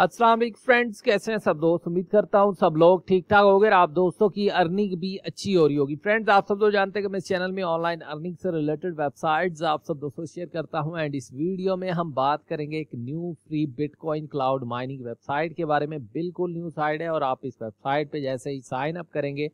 अस्सलाम फ्रेंड्स कैसे हैं सब दोस्त उम्मीद करता हूं सब लोग ठीक ठाक हो गए आप दोस्तों की अर्निंग भी अच्छी हो रही होगी फ्रेंड्स आप सब लोग तो जानते हैं कि मैं इस चैनल में ऑनलाइन अर्निंग से रिलेटेड वेबसाइट्स आप सब दोस्तों शेयर करता हूं एंड इस वीडियो में हम बात करेंगे एक new free bitcoin cloud mining website के बारे में बिल्कुल न्यू साइड है और आप इस वेबसाइट पर जैसे ही साइन अप करेंगे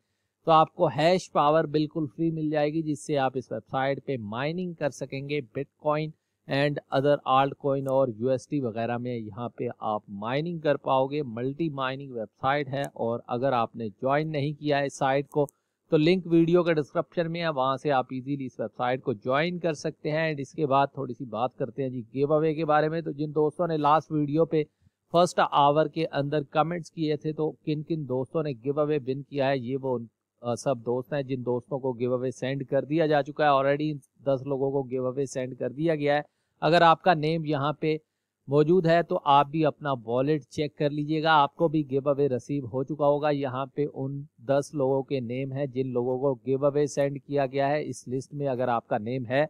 तो आपको हैश पावर बिल्कुल फ्री मिल जाएगी जिससे आप इस वेबसाइट पर माइनिंग कर सकेंगे bitcoin and other altcoin और यू वगैरह में यहाँ पे आप माइनिंग कर पाओगे मल्टी माइनिंग वेबसाइट है और अगर आपने ज्वाइन नहीं किया है इस साइट को तो लिंक वीडियो का डिस्क्रिप्शन में है वहाँ से आप इजीली इस वेबसाइट को ज्वाइन कर सकते हैं एंड इसके बाद थोड़ी सी बात करते हैं जी गिव अवे के बारे में तो जिन दोस्तों ने लास्ट वीडियो पे फर्स्ट आवर के अंदर कमेंट्स किए थे तो किन किन दोस्तों ने गिव अवे विन किया है ये वो आ, सब दोस्त हैं जिन दोस्तों को गिव अवे सेंड कर दिया जा चुका है ऑलरेडी दस लोगों को गिव अवे सेंड कर दिया गया है अगर आपका नेम यहाँ पे मौजूद है तो आप भी अपना वॉलेट चेक कर लीजिएगा आपको भी गिव अवे रिसीव हो चुका होगा यहाँ पे उन दस लोगों के नेम हैं जिन लोगों को गिव अवे सेंड किया गया है इस लिस्ट में अगर आपका नेम है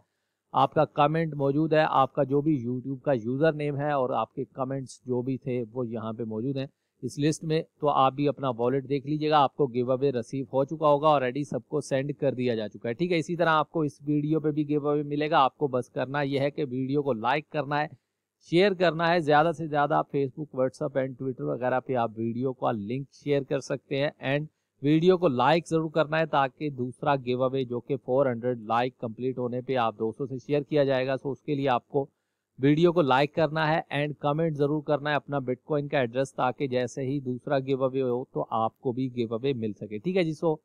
आपका कमेंट मौजूद है आपका जो भी यूट्यूब का यूज़र नेम है और आपके कमेंट्स जो भी थे वो यहाँ पे मौजूद हैं इस लिस्ट में तो आप भी अपना वॉलेट देख लीजिएगा आपको गिव अवे रिसीव हो चुका होगा ऑलरेडी सबको सेंड कर दिया जा चुका है ठीक है इसी तरह आपको इस वीडियो पे भी गिव अवे मिलेगा आपको बस करना यह है कि वीडियो को लाइक करना है शेयर करना है ज़्यादा से ज़्यादा आप फेसबुक व्हाट्सअप एंड ट्विटर वगैरह पर आप वीडियो का लिंक शेयर कर सकते हैं एंड वीडियो को लाइक ज़रूर करना है ताकि दूसरा गिव अवे जो कि 400 लाइक कंप्लीट होने पे आप दोस्तों से शेयर किया जाएगा सो उसके लिए आपको वीडियो को लाइक करना है एंड कमेंट ज़रूर करना है अपना बिटकॉइन का एड्रेस ताकि जैसे ही दूसरा गिव अवे हो तो आपको भी गिव अवे मिल सके ठीक है जी सो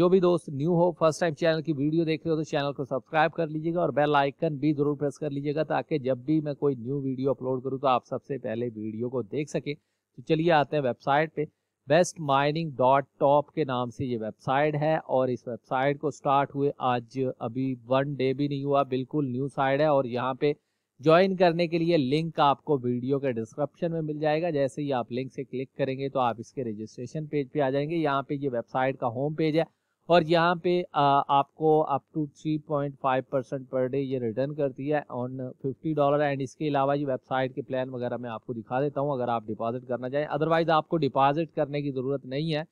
जो भी दोस्त न्यू हो फर्स्ट टाइम चैनल की वीडियो देख रहे हो तो चैनल को सब्सक्राइब कर लीजिएगा और बेल आइकन भी ज़रूर प्रेस कर लीजिएगा ताकि जब भी मैं कोई न्यू वीडियो अपलोड करूँ तो आप सबसे पहले वीडियो को देख सकें तो चलिए आते हैं वेबसाइट पर बेस्ट माइनिंग डॉट टॉप के नाम से ये वेबसाइट है और इस वेबसाइट को स्टार्ट हुए आज अभी वन डे भी नहीं हुआ बिल्कुल न्यू साइड है और यहाँ पे ज्वाइन करने के लिए लिंक आपको वीडियो के डिस्क्रिप्शन में मिल जाएगा जैसे ही आप लिंक से क्लिक करेंगे तो आप इसके रजिस्ट्रेशन पेज पे आ जाएंगे यहाँ पे ये वेबसाइट का होम पेज है और यहाँ पे आ, आपको up to 3.5 percent per day ये रिटर्न करती है ऑन 50 डॉलर एंड इसके अलावा ये वेबसाइट के प्लान वगैरह मैं आपको दिखा देता हूँ अगर आप डिपॉजिट करना चाहें अदरवाइज आपको डिपॉजिट करने की ज़रूरत नहीं है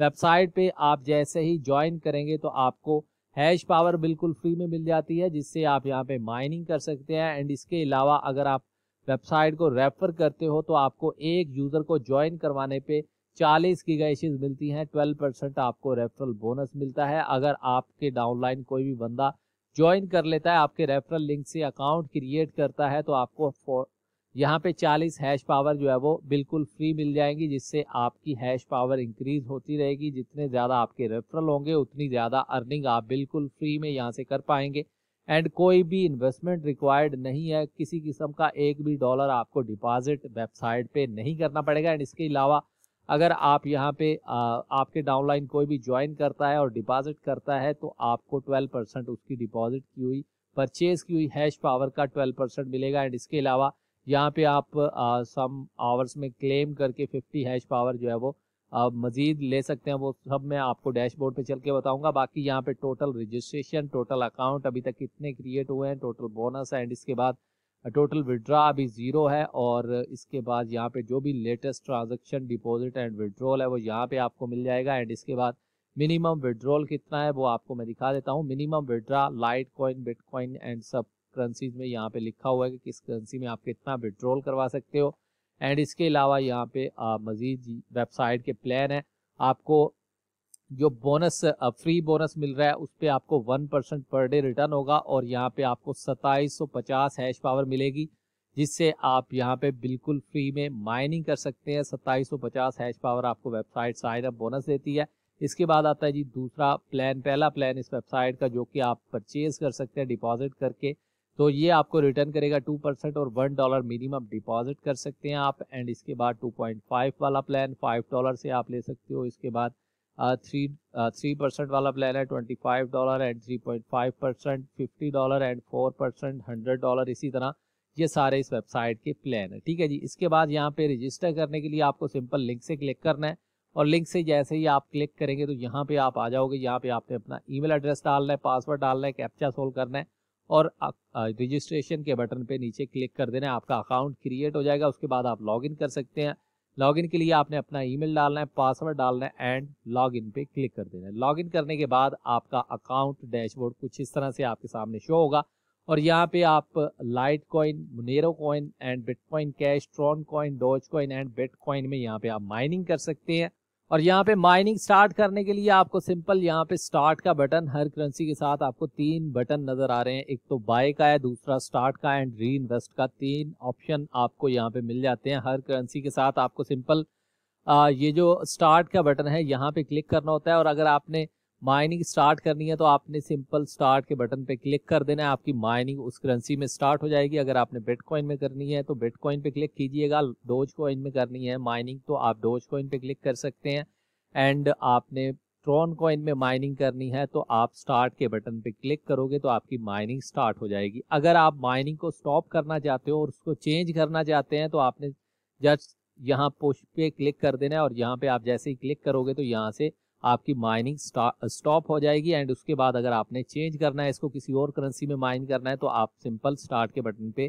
वेबसाइट पे आप जैसे ही ज्वाइन करेंगे तो आपको हैश पावर बिल्कुल फ्री में मिल जाती है जिससे आप यहाँ पर माइनिंग कर सकते हैं एंड इसके अलावा अगर आप वेबसाइट को रेफर करते हो तो आपको एक यूज़र को ज्वाइन करवाने पर चालीस की गैशेज मिलती हैं ट्वेल्व परसेंट आपको रेफरल बोनस मिलता है अगर आपके डाउनलाइन कोई भी बंदा ज्वाइन कर लेता है आपके रेफरल लिंक से अकाउंट क्रिएट करता है तो आपको यहाँ पे चालीस हैश पावर जो है वो बिल्कुल फ्री मिल जाएंगी जिससे आपकी हैश पावर इंक्रीज होती रहेगी जितने ज़्यादा आपके रेफरल होंगे उतनी ज़्यादा अर्निंग आप बिल्कुल फ्री में यहाँ से कर पाएंगे एंड कोई भी इन्वेस्टमेंट रिक्वायर्ड नहीं है किसी किस्म का एक भी डॉलर आपको डिपॉजिट वेबसाइट पे नहीं करना पड़ेगा एंड इसके अलावा अगर आप यहाँ पे आ, आपके डाउनलाइन कोई भी ज्वाइन करता है और डिपॉजिट करता है तो आपको 12 परसेंट उसकी डिपॉजिट की हुई परचेज की हुई हैश पावर का 12 परसेंट मिलेगा एंड इसके अलावा यहाँ पे आप आ, सम आवर्स में क्लेम करके 50 हैश पावर जो है वो मजीद ले सकते हैं वो सब मैं आपको डैशबोर्ड पे चल के बताऊंगा बाकी यहाँ पे टोटल रजिस्ट्रेशन टोटल अकाउंट अभी तक कितने क्रिएट हुए हैं टोटल बोनस एंड इसके बाद टोटल विड्रा अभी ज़ीरो है और इसके बाद यहाँ पे जो भी latest transaction deposit and withdrawal है वो यहाँ पे आपको मिल जाएगा एंड इसके बाद मिनिमम विड्रॉल कितना है वो आपको मैं दिखा देता हूँ minimum withdraw Litecoin bitcoin and सब करेंसीज में यहाँ पे लिखा हुआ है कि किस करेंसी में आप कितना विड्रॉल करवा सकते हो एंड इसके अलावा यहाँ पे मज़ीद वेबसाइट के प्लान है आपको जो बोनस फ्री बोनस मिल रहा है उस पर आपको one percent per day return होगा और यहाँ पे आपको सताईस सौ पचास हैश पावर मिलेगी जिससे आप यहाँ पे बिल्कुल फ्री में माइनिंग कर सकते हैं सत्ताईस सौ पचास हैश पावर आपको वेबसाइट साइड अप बोनस देती है इसके बाद आता है जी दूसरा प्लान पहला प्लान इस वेबसाइट का जो कि आप परचेज कर सकते हैं डिपॉजिट करके तो ये आपको रिटर्न करेगा टू परसेंट और वन डॉलर मिनिमम डिपॉजिट कर सकते हैं आप एंड इसके बाद टू पॉइंट फाइव वाला प्लान फाइव डॉलर से आप ले सकते हो इसके बाद थ्री थ्री परसेंट वाला प्लान है twenty five dollar and three point five percent fifty dollar and four percent hundred dollar इसी तरह ये सारे इस वेबसाइट के प्लान है ठीक है जी इसके बाद यहाँ पे रजिस्टर करने के लिए आपको सिंपल लिंक से क्लिक करना है और लिंक से जैसे ही आप क्लिक करेंगे तो यहाँ पे आप आ जाओगे यहाँ पे आपने अपना ईमेल एड्रेस डालना है पासवर्ड डालना है कैप्चा सोल्व करना है और रजिस्ट्रेशन के बटन पे नीचे क्लिक कर देना है आपका अकाउंट क्रिएट हो जाएगा उसके बाद आप लॉगिन कर सकते हैं लॉगिन के लिए आपने अपना ईमेल डालना है पासवर्ड डालना है एंड लॉगिन पे क्लिक कर देना है लॉगिन करने के बाद आपका अकाउंट डैशबोर्ड कुछ इस तरह से आपके सामने शो होगा और यहाँ पे आप Litecoin Monero coin and bitcoin cash Tron coin Dogecoin and bitcoin में यहाँ पे आप माइनिंग कर सकते हैं और यहाँ पे माइनिंग स्टार्ट करने के लिए आपको सिंपल यहाँ पे स्टार्ट का बटन हर करेंसी के साथ आपको तीन बटन नजर आ रहे हैं एक तो बाय का है दूसरा स्टार्ट का एंड री इन्वेस्ट का तीन ऑप्शन आपको यहाँ पे मिल जाते हैं हर करेंसी के साथ आपको सिंपल आ, ये जो स्टार्ट का बटन है यहाँ पे क्लिक करना होता है और अगर आपने माइनिंग स्टार्ट करनी है तो आपने सिंपल स्टार्ट के बटन पे क्लिक कर देना है आपकी माइनिंग उस करेंसी में स्टार्ट हो जाएगी अगर आपने बिटकॉइन में करनी है तो बिटकॉइन पे क्लिक कीजिएगा डोज कॉइन में करनी है माइनिंग तो आप डोज कॉइन पे क्लिक कर सकते हैं एंड आपने ट्रॉन कॉइन में माइनिंग करनी है तो आप स्टार्ट के बटन पे क्लिक करोगे तो आपकी माइनिंग स्टार्ट हो जाएगी अगर आप माइनिंग को स्टॉप करना चाहते हो और उसको चेंज करना चाहते हैं तो आपने जस्ट यहाँ पुश पे क्लिक कर देना है और यहाँ पे आप जैसे ही क्लिक करोगे तो यहाँ से आपकी माइनिंग स्टॉप हो जाएगी एंड उसके बाद अगर आपने चेंज करना है इसको किसी और करेंसी में माइन करना है तो आप सिंपल स्टार्ट के बटन पे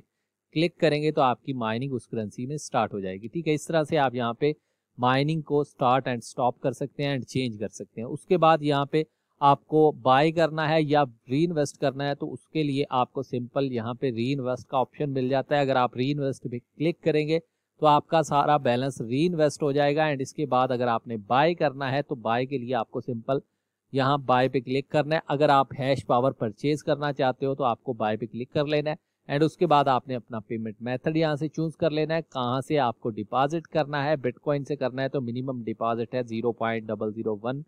क्लिक करेंगे तो आपकी माइनिंग उस करेंसी में स्टार्ट हो जाएगी ठीक है इस तरह से आप यहाँ पे माइनिंग को स्टार्ट एंड स्टॉप कर सकते हैं एंड चेंज कर सकते हैं उसके बाद यहाँ पे आपको बाय करना है या री इन्वेस्ट करना है तो उसके लिए आपको सिंपल यहाँ पे री इन्वेस्ट का ऑप्शन मिल जाता है अगर आप री इन्वेस्ट पे क्लिक करेंगे तो आपका सारा बैलेंस री इन्वेस्ट हो जाएगा एंड इसके बाद अगर आपने बाय करना है तो बाय के लिए आपको सिंपल यहाँ बाय पे क्लिक करना है अगर आप हैश पावर परचेज करना चाहते हो तो आपको बाय पे क्लिक कर लेना है एंड उसके बाद आपने अपना पेमेंट मेथड यहाँ से चूज कर लेना है कहाँ से आपको डिपॉजिट करना है बिटकॉइन से करना है तो मिनिमम डिपॉजिट है zero point double zero one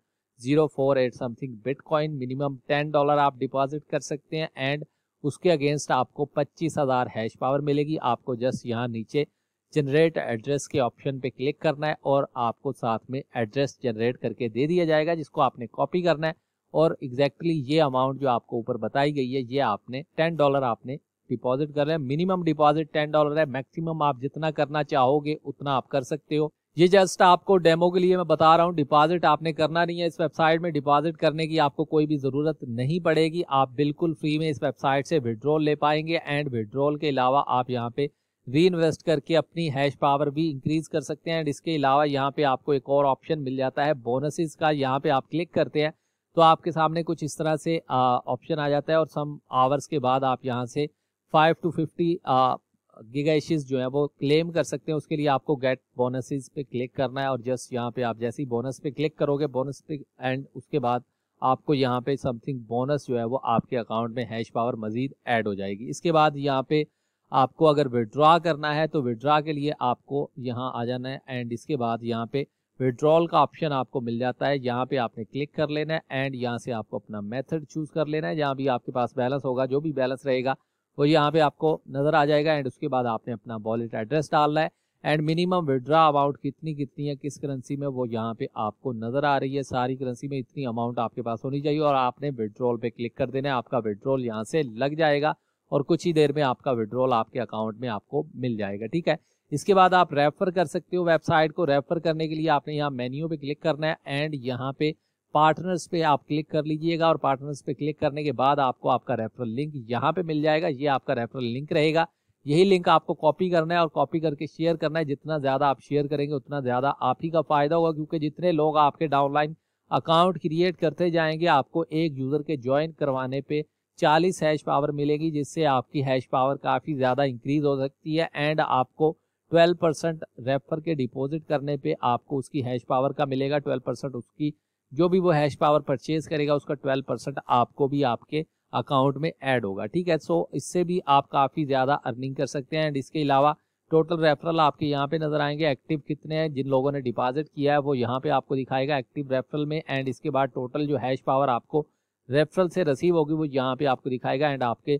zero four eight something bitcoin minimum ten dollar आप डिपॉजिट कर सकते हैं एंड उसके अगेंस्ट आपको पच्चीस हज़ार हैश पावर मिलेगी आपको जस्ट यहाँ नीचे जनरेट एड्रेस के ऑप्शन पे क्लिक करना है और आपको साथ में एड्रेस जनरेट करके दे दिया जाएगा जिसको आपने कॉपी करना है और एग्जैक्टली exactly ये अमाउंट जो आपको ऊपर बताई गई है ये आपने टेन डॉलर आपने डिपॉजिट कर रहे हैं मिनिमम डिपॉजिट टेन डॉलर है मैक्सिमम आप जितना करना चाहोगे उतना आप कर सकते हो ये जस्ट आपको डेमो के लिए मैं बता रहा हूँ डिपॉजिट आपने करना नहीं है इस वेबसाइट में डिपॉजिट करने की आपको कोई भी ज़रूरत नहीं पड़ेगी आप बिल्कुल फ्री में इस वेबसाइट से विड्रॉल ले पाएंगे एंड विड्रॉल के अलावा आप यहाँ पे री इन्वेस्ट करके अपनी हैश पावर भी इंक्रीज कर सकते हैं एंड इसके अलावा यहाँ पे आपको एक और ऑप्शन मिल जाता है बोनसेस का यहाँ पे आप क्लिक करते हैं तो आपके सामने कुछ इस तरह से ऑप्शन आ जाता है और सम आवर्स के बाद आप यहाँ से फाइव टू फिफ्टी गिगाइशिज जो है वो क्लेम कर सकते हैं उसके लिए आपको गेट बोनसेस पे क्लिक करना है और जस्ट यहाँ पे आप जैसे ही बोनस पे क्लिक करोगे बोनस पे एंड उसके बाद आपको यहाँ पे समथिंग बोनस जो है वो आपके अकाउंट में हैश पावर मजीद ऐड हो जाएगी इसके बाद यहाँ पे आपको अगर विड्रॉ करना है तो विड्रॉ के लिए आपको यहाँ आ जाना है एंड इसके बाद यहाँ पे विड्रॉल का ऑप्शन आपको मिल जाता है यहाँ पे आपने क्लिक कर लेना है एंड यहाँ से आपको अपना मेथड चूज कर लेना है जहाँ भी आपके पास बैलेंस होगा जो भी बैलेंस रहेगा वो यहाँ पे आपको नज़र आ जाएगा एंड उसके बाद आपने अपना वॉलेट एड्रेस डालना है एंड मिनिमम विड्रा अमाउंट कितनी कितनी है किस करेंसी में वो यहाँ पे आपको नज़र आ रही है सारी करेंसी में इतनी अमाउंट आपके पास होनी चाहिए और आपने विड्रॉल पे क्लिक कर देना है आपका विड्रॉल यहाँ से लग जाएगा और कुछ ही देर में आपका विड्रॉल आपके अकाउंट में आपको मिल जाएगा ठीक है इसके बाद आप रेफर कर सकते हो वेबसाइट को रेफर करने के लिए आपने यहाँ मेन्यू पे क्लिक करना है एंड यहाँ पे पार्टनर्स पे आप क्लिक कर लीजिएगा और पार्टनर्स पे क्लिक करने के बाद आपको आपका रेफरल लिंक यहाँ पे मिल जाएगा ये आपका रेफरल लिंक रहेगा यही लिंक आपको कॉपी करना है और कॉपी करके शेयर करना है जितना ज़्यादा आप शेयर करेंगे उतना ज़्यादा आप ही का फायदा होगा क्योंकि जितने लोग आपके डाउनलाइन अकाउंट क्रिएट करते जाएंगे आपको एक यूज़र के ज्वाइन करवाने पर 40 हैश पावर मिलेगी जिससे आपकी हैश पावर काफ़ी ज़्यादा इंक्रीज हो सकती है एंड आपको 12 परसेंट रेफर के डिपॉजिट करने पे आपको उसकी हैश पावर का मिलेगा 12 परसेंट उसकी जो भी वो हैश पावर परचेज करेगा उसका 12 परसेंट आपको भी आपके अकाउंट में ऐड होगा ठीक है सो so, इससे भी आप काफ़ी ज़्यादा अर्निंग कर सकते हैं एंड इसके अलावा टोटल रेफरल आपके यहाँ पे नज़र आएंगे एक्टिव कितने हैं जिन लोगों ने डिपॉजिट किया है वो यहाँ पे आपको दिखाएगा एक्टिव रेफरल में एंड इसके बाद टोटल जो हैश पावर आपको रेफरल से रसीव होगी वो यहाँ पे आपको दिखाएगा एंड आपके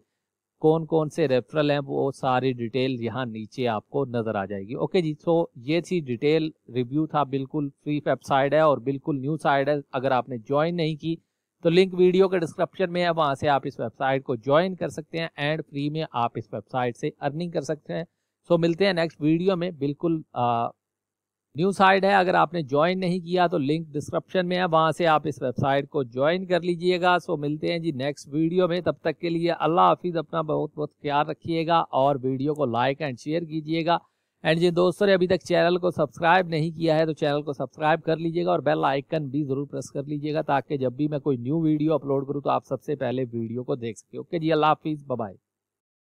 कौन कौन से रेफरल हैं वो सारी डिटेल यहाँ नीचे आपको नज़र आ जाएगी ओके जी सो ये थी डिटेल रिव्यू था बिल्कुल फ्री वेबसाइट है और बिल्कुल न्यू साइड है अगर आपने ज्वाइन नहीं की तो लिंक वीडियो के डिस्क्रिप्शन में है वहाँ से आप इस वेबसाइट को ज्वाइन कर सकते हैं एंड फ्री में आप इस वेबसाइट से अर्निंग कर सकते हैं सो so, मिलते हैं नेक्स्ट वीडियो में बिल्कुल आ, न्यू साइट है अगर आपने ज्वाइन नहीं किया तो लिंक डिस्क्रिप्शन में है वहाँ से आप इस वेबसाइट को ज्वाइन कर लीजिएगा सो मिलते हैं जी नेक्स्ट वीडियो में तब तक के लिए अल्लाह हाफिज़ अपना बहुत बहुत ख्याल रखिएगा और वीडियो को लाइक एंड शेयर कीजिएगा एंड जिन दोस्तों ने अभी तक चैनल को सब्सक्राइब नहीं किया है तो चैनल को सब्सक्राइब कर लीजिएगा और बेल आइकन भी ज़रूर प्रेस कर लीजिएगा ताकि जब भी मैं कोई न्यू वीडियो अपलोड करूँ तो आप सबसे पहले वीडियो को देख सकें ओके जी अल्लाह हाफिज़ बाय